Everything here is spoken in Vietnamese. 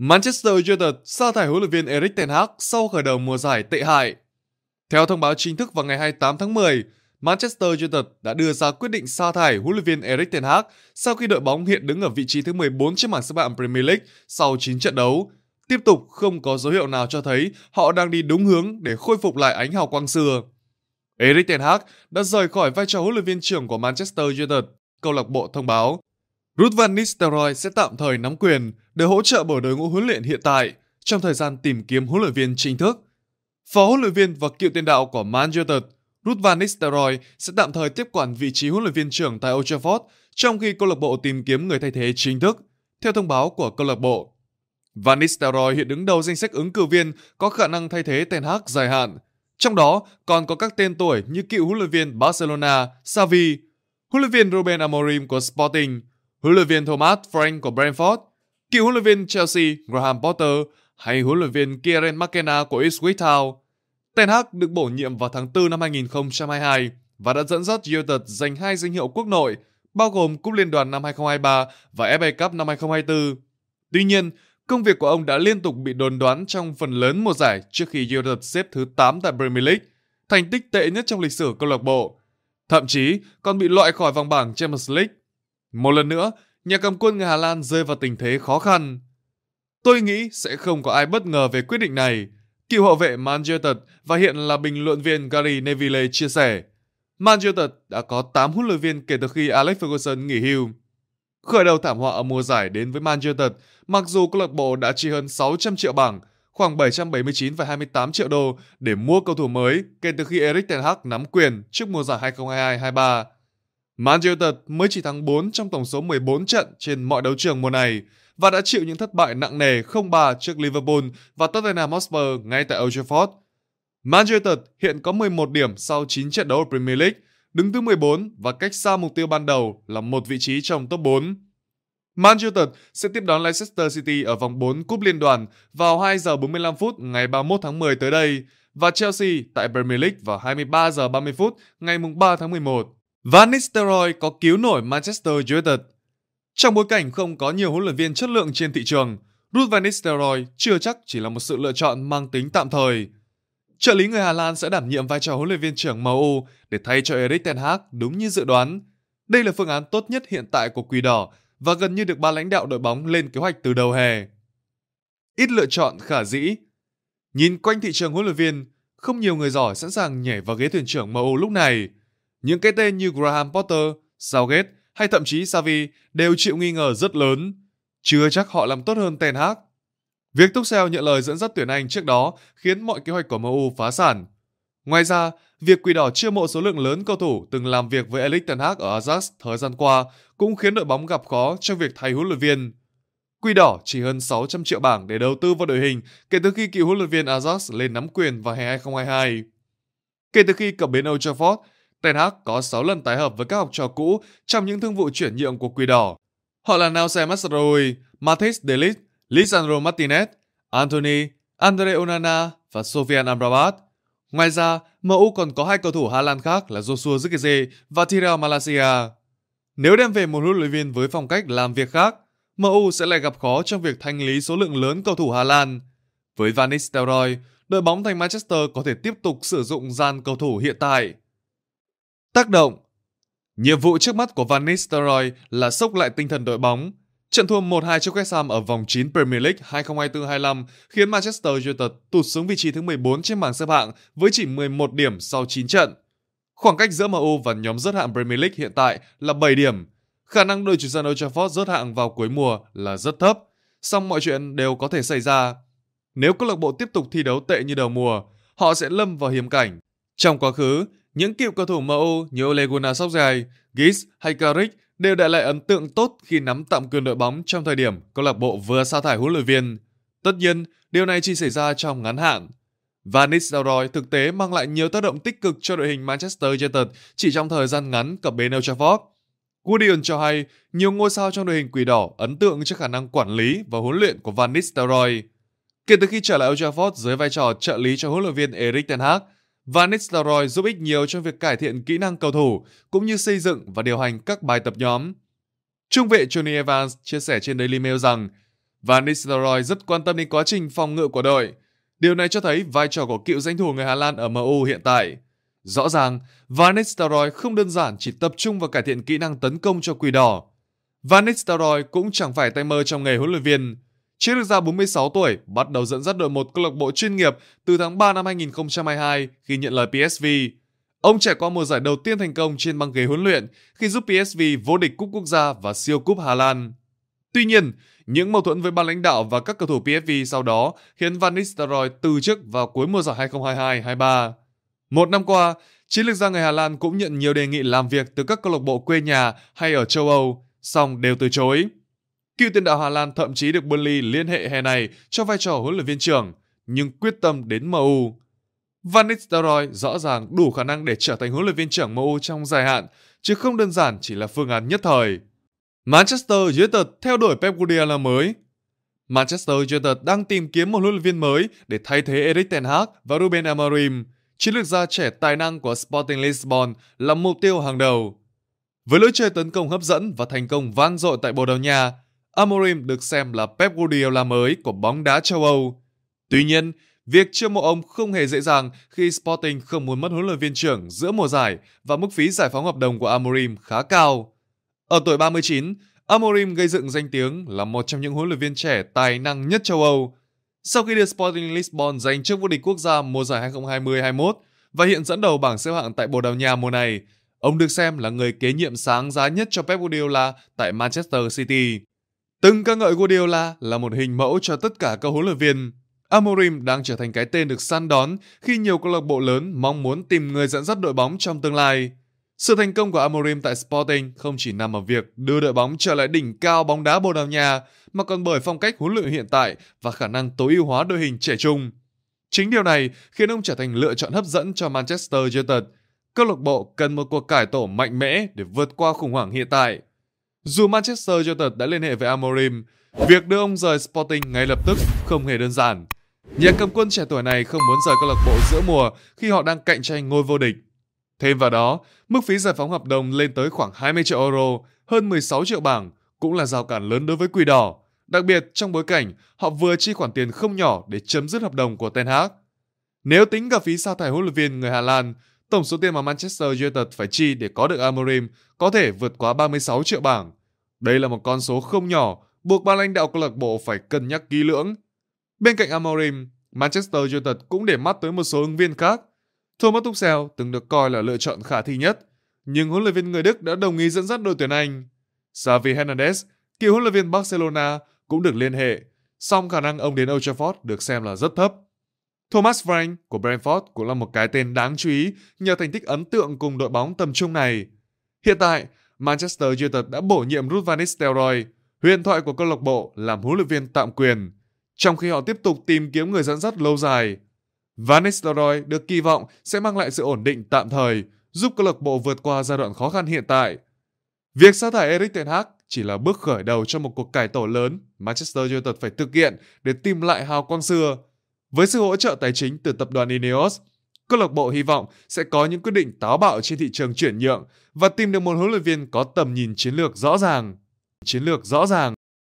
Manchester United sa thải huấn luyện viên Erik Ten Hag sau khởi đầu mùa giải tệ hại. Theo thông báo chính thức vào ngày 28 tháng 10, Manchester United đã đưa ra quyết định sa thải huấn luyện viên Erik Ten Hag sau khi đội bóng hiện đứng ở vị trí thứ 14 trên bảng xếp hạng Premier League sau 9 trận đấu. Tiếp tục không có dấu hiệu nào cho thấy họ đang đi đúng hướng để khôi phục lại ánh hào quang xưa. Erik Ten Hag đã rời khỏi vai trò huấn luyện viên trưởng của Manchester United, câu lạc bộ thông báo. Ruth Van Nistelrooy sẽ tạm thời nắm quyền để hỗ trợ bởi đội ngũ huấn luyện hiện tại trong thời gian tìm kiếm huấn luyện viên chính thức. Phó huấn luyện viên và cựu tiền đạo của Man United, Ruth Van Nistelrooy sẽ tạm thời tiếp quản vị trí huấn luyện viên trưởng tại Old Trafford trong khi câu lạc bộ tìm kiếm người thay thế chính thức, theo thông báo của câu lạc bộ. Van Nistelrooy hiện đứng đầu danh sách ứng cử viên có khả năng thay thế Ten Hag dài hạn. Trong đó còn có các tên tuổi như cựu huấn luyện viên Barcelona Xavi, huấn luyện viên Ruben Amorim của Sporting, huấn luyện viên Thomas Frank của Brentford, cựu huấn luyện viên Chelsea Graham Potter hay huấn luyện viên Kieran McKenna của Ipswich Town. Ten Hag được bổ nhiệm vào tháng 4 năm 2022 và đã dẫn dắt United giành hai danh hiệu quốc nội, bao gồm Cúp Liên đoàn năm 2023 và FA Cup năm 2024. Tuy nhiên, công việc của ông đã liên tục bị đồn đoán trong phần lớn mùa giải trước khi United xếp thứ 8 tại Premier League, thành tích tệ nhất trong lịch sử câu lạc bộ. Thậm chí còn bị loại khỏi vòng bảng Champions League một lần nữa, nhà cầm quân người Hà Lan rơi vào tình thế khó khăn. Tôi nghĩ sẽ không có ai bất ngờ về quyết định này, cựu hậu vệ Manchester và hiện là bình luận viên Gary Neville chia sẻ. Manchester đã có 8 huấn luyện viên kể từ khi Alex Ferguson nghỉ hưu. Khởi đầu thảm họa ở mùa giải đến với Manchester, mặc dù câu lạc bộ đã chi hơn 600 triệu bảng, khoảng 779,28 triệu đô để mua cầu thủ mới kể từ khi Erik Ten Hag nắm quyền trước mùa giải 2022-23. Man United mới chỉ thắng 4 trong tổng số 14 trận trên mọi đấu trường mùa này và đã chịu những thất bại nặng nề 0-3 trước Liverpool và Tottenham Hotspur ngay tại Old Trafford. Man United hiện có 11 điểm sau 9 trận đấu ở Premier League, đứng thứ 14 và cách xa mục tiêu ban đầu là một vị trí trong top 4. Man United sẽ tiếp đón Leicester City ở vòng 4 Cúp Liên đoàn vào 2 giờ 45 phút ngày 31 tháng 10 tới đây và Chelsea tại Premier League vào 23 giờ 30 phút ngày 3 tháng 11. Van Nistelrooy có cứu nổi Manchester United. Trong bối cảnh không có nhiều huấn luyện viên chất lượng trên thị trường, Ruud van Nistelrooy chưa chắc chỉ là một sự lựa chọn mang tính tạm thời. Trợ lý người Hà Lan sẽ đảm nhiệm vai trò huấn luyện viên trưởng MU để thay cho Erik ten Hag đúng như dự đoán. Đây là phương án tốt nhất hiện tại của Quỷ Đỏ và gần như được ban lãnh đạo đội bóng lên kế hoạch từ đầu hè. Ít lựa chọn khả dĩ. Nhìn quanh thị trường huấn luyện viên, không nhiều người giỏi sẵn sàng nhảy vào ghế thuyền trưởng MU lúc này. Những cái tên như Graham Potter, Southgate hay thậm chí Xavi đều chịu nghi ngờ rất lớn. Chưa chắc họ làm tốt hơn Ten Hag. Việc Tuchel nhận lời dẫn dắt tuyển Anh trước đó khiến mọi kế hoạch của MU phá sản. Ngoài ra, việc Quỷ Đỏ chưa mộ số lượng lớn cầu thủ từng làm việc với Erik Ten Hag ở Ajax thời gian qua cũng khiến đội bóng gặp khó trong việc thay huấn luyện viên. Quỷ Đỏ chỉ hơn 600 triệu bảng để đầu tư vào đội hình kể từ khi cựu huấn luyện viên Ajax lên nắm quyền vào hè 2022. Kể từ khi cập bến Old Trafford, Ten Hag có 6 lần tái hợp với các học trò cũ trong những thương vụ chuyển nhượng của Quỷ Đỏ. Họ là Nauce Masraoui, Mathis Delic, Lisandro Martinez, Anthony, Andre Onana và Sofian Amrabat. Ngoài ra, MU còn có hai cầu thủ Hà Lan khác là Joshua Zirkzee và Tyrell Malaysia. Nếu đem về một huấn luyện viên với phong cách làm việc khác, MU sẽ lại gặp khó trong việc thanh lý số lượng lớn cầu thủ Hà Lan. Với Van Nistelrooy, đội bóng thành Manchester có thể tiếp tục sử dụng gian cầu thủ hiện tại. Tác động Nhiệm vụ trước mắt của Van Nistelrooy là sốc lại tinh thần đội bóng. Trận thua 1-2 trước West Ham ở vòng 9 Premier League 2024-25 khiến Manchester United tụt xuống vị trí thứ 14 trên bảng xếp hạng với chỉ 11 điểm sau 9 trận. Khoảng cách giữa MU và nhóm rớt hạng Premier League hiện tại là 7 điểm. Khả năng đội chủ sân Old Trafford rớt hạng vào cuối mùa là rất thấp, song mọi chuyện đều có thể xảy ra. Nếu câu lạc bộ tiếp tục thi đấu tệ như đầu mùa, họ sẽ lâm vào hiểm cảnh. Trong quá khứ, những cựu cầu thủ MU như Ole Gunnar Solskjaer, Gis hay Carrick đều để lại ấn tượng tốt khi nắm tạm quyền đội bóng trong thời điểm câu lạc bộ vừa sa thải huấn luyện viên. Tất nhiên, điều này chỉ xảy ra trong ngắn hạn. Van Nistelrooy thực tế mang lại nhiều tác động tích cực cho đội hình Manchester United chỉ trong thời gian ngắn cập bến Old Trafford. Guardian cho hay nhiều ngôi sao trong đội hình quỷ đỏ ấn tượng trước khả năng quản lý và huấn luyện của Van Nistelrooy. Kể từ khi trở lại Old Trafford dưới vai trò trợ lý cho huấn luyện viên Erik Ten Hag, Van Nistelrooy giúp ích nhiều trong việc cải thiện kỹ năng cầu thủ, cũng như xây dựng và điều hành các bài tập nhóm. Trung vệ Johnny Evans chia sẻ trên Daily Mail rằng Van Nistelrooy rất quan tâm đến quá trình phòng ngự của đội. Điều này cho thấy vai trò của cựu danh thủ người Hà Lan ở MU hiện tại. Rõ ràng, Van Nistelrooy không đơn giản chỉ tập trung vào cải thiện kỹ năng tấn công cho quỷ đỏ. Van Nistelrooy cũng chẳng phải tay mơ trong nghề huấn luyện viên được ra 46 tuổi bắt đầu dẫn dắt đội một câu lạc bộ chuyên nghiệp từ tháng 3 năm 2022 khi nhận lời PSV. Ông trải qua mùa giải đầu tiên thành công trên băng ghế huấn luyện khi giúp PSV vô địch cúp quốc gia và siêu cúp Hà Lan. Tuy nhiên, những mâu thuẫn với ban lãnh đạo và các cầu thủ PSV sau đó khiến Van Nistelrooy từ chức vào cuối mùa giải 2022-23. Một năm qua, chiến lược gia người Hà Lan cũng nhận nhiều đề nghị làm việc từ các câu lạc bộ quê nhà hay ở châu Âu, song đều từ chối. Cựu tiền đạo Hà Lan thậm chí được Burnley liên hệ hè này cho vai trò huấn luyện viên trưởng, nhưng quyết tâm đến MU. Van Nistelrooy rõ ràng đủ khả năng để trở thành huấn luyện viên trưởng MU trong dài hạn, chứ không đơn giản chỉ là phương án nhất thời. Manchester United theo đuổi Pep Guardiola mới. Manchester United đang tìm kiếm một huấn luyện viên mới để thay thế Erik ten Hag và Ruben Amorim. Chiến lược gia trẻ tài năng của Sporting Lisbon là mục tiêu hàng đầu. Với lối chơi tấn công hấp dẫn và thành công vang dội tại Bồ Đào Nha, Amorim được xem là Pep Guardiola mới của bóng đá châu Âu. Tuy nhiên, việc chiêu mộ ông không hề dễ dàng khi Sporting không muốn mất huấn luyện viên trưởng giữa mùa giải và mức phí giải phóng hợp đồng của Amorim khá cao. Ở tuổi 39, Amorim gây dựng danh tiếng là một trong những huấn luyện viên trẻ tài năng nhất châu Âu. Sau khi đưa Sporting Lisbon giành chức vô địch quốc gia mùa giải 2020-21 và hiện dẫn đầu bảng xếp hạng tại Bồ Đào Nha mùa này, ông được xem là người kế nhiệm sáng giá nhất cho Pep Guardiola tại Manchester City. Từng ca ngợi Guardiola là một hình mẫu cho tất cả các huấn luyện viên. Amorim đang trở thành cái tên được săn đón khi nhiều câu lạc bộ lớn mong muốn tìm người dẫn dắt đội bóng trong tương lai. Sự thành công của Amorim tại Sporting không chỉ nằm ở việc đưa đội bóng trở lại đỉnh cao bóng đá Bồ Đào Nha, mà còn bởi phong cách huấn luyện hiện tại và khả năng tối ưu hóa đội hình trẻ trung. Chính điều này khiến ông trở thành lựa chọn hấp dẫn cho Manchester United. Câu lạc bộ cần một cuộc cải tổ mạnh mẽ để vượt qua khủng hoảng hiện tại. Dù Manchester United đã liên hệ với Amorim, việc đưa ông rời Sporting ngay lập tức không hề đơn giản. Nhà cầm quân trẻ tuổi này không muốn rời câu lạc bộ giữa mùa khi họ đang cạnh tranh ngôi vô địch. Thêm vào đó, mức phí giải phóng hợp đồng lên tới khoảng 20 triệu euro, hơn 16 triệu bảng cũng là rào cản lớn đối với Quỷ Đỏ, đặc biệt trong bối cảnh họ vừa chi khoản tiền không nhỏ để chấm dứt hợp đồng của Ten Hag. Nếu tính cả phí sa thải huấn luyện viên người Hà Lan, tổng số tiền mà Manchester United phải chi để có được Amorim có thể vượt quá 36 triệu bảng, đây là một con số không nhỏ, buộc ban lãnh đạo câu lạc bộ phải cân nhắc kỹ lưỡng. Bên cạnh Amorim, Manchester United cũng để mắt tới một số ứng viên khác. Thomas Tuchel từng được coi là lựa chọn khả thi nhất, nhưng huấn luyện viên người Đức đã đồng ý dẫn dắt đội tuyển Anh. Xavi Hernandez, cựu huấn luyện viên Barcelona, cũng được liên hệ, song khả năng ông đến Old Trafford được xem là rất thấp. Thomas Frank của Brentford cũng là một cái tên đáng chú ý nhờ thành tích ấn tượng cùng đội bóng tầm trung này. Hiện tại, Manchester United đã bổ nhiệm Ruud van Nistelrooy, huyền thoại của câu lạc bộ làm huấn luyện viên tạm quyền, trong khi họ tiếp tục tìm kiếm người dẫn dắt lâu dài. Van Nistelrooy được kỳ vọng sẽ mang lại sự ổn định tạm thời, giúp câu lạc bộ vượt qua giai đoạn khó khăn hiện tại. Việc sa thải Erik Ten Hag chỉ là bước khởi đầu cho một cuộc cải tổ lớn Manchester United phải thực hiện để tìm lại hào quang xưa. Với sự hỗ trợ tài chính từ tập đoàn Ineos, Câu lạc bộ hy vọng sẽ có những quyết định táo bạo trên thị trường chuyển nhượng và tìm được một huấn luyện viên có tầm nhìn chiến lược rõ ràng. Chiến lược rõ ràng